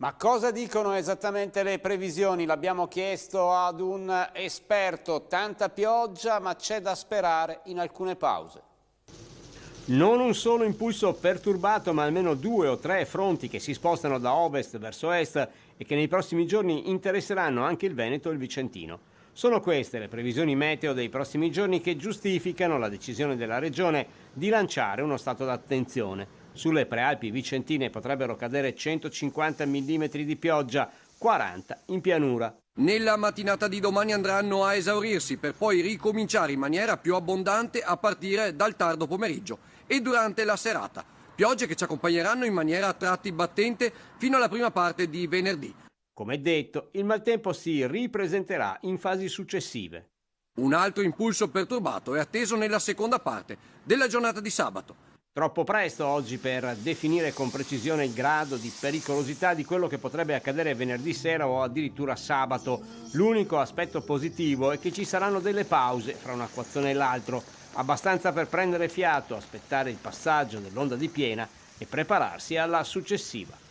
Ma cosa dicono esattamente le previsioni? L'abbiamo chiesto ad un esperto, tanta pioggia ma c'è da sperare in alcune pause. Non un solo impulso perturbato, ma almeno due o tre fronti che si spostano da ovest verso est e che nei prossimi giorni interesseranno anche il Veneto e il Vicentino. Sono queste le previsioni meteo dei prossimi giorni che giustificano la decisione della Regione di lanciare uno stato d'attenzione. Sulle prealpi vicentine potrebbero cadere 150 mm di pioggia, 40 in pianura. Nella mattinata di domani andranno a esaurirsi per poi ricominciare in maniera più abbondante a partire dal tardo pomeriggio e durante la serata. Piogge che ci accompagneranno in maniera a tratti battente fino alla prima parte di venerdì. Come detto, il maltempo si ripresenterà in fasi successive. Un altro impulso perturbato è atteso nella seconda parte della giornata di sabato. Troppo presto oggi per definire con precisione il grado di pericolosità di quello che potrebbe accadere venerdì sera o addirittura sabato. L'unico aspetto positivo è che ci saranno delle pause fra un acquazzone e l'altro, abbastanza per prendere fiato, aspettare il passaggio dell'onda di piena e prepararsi alla successiva.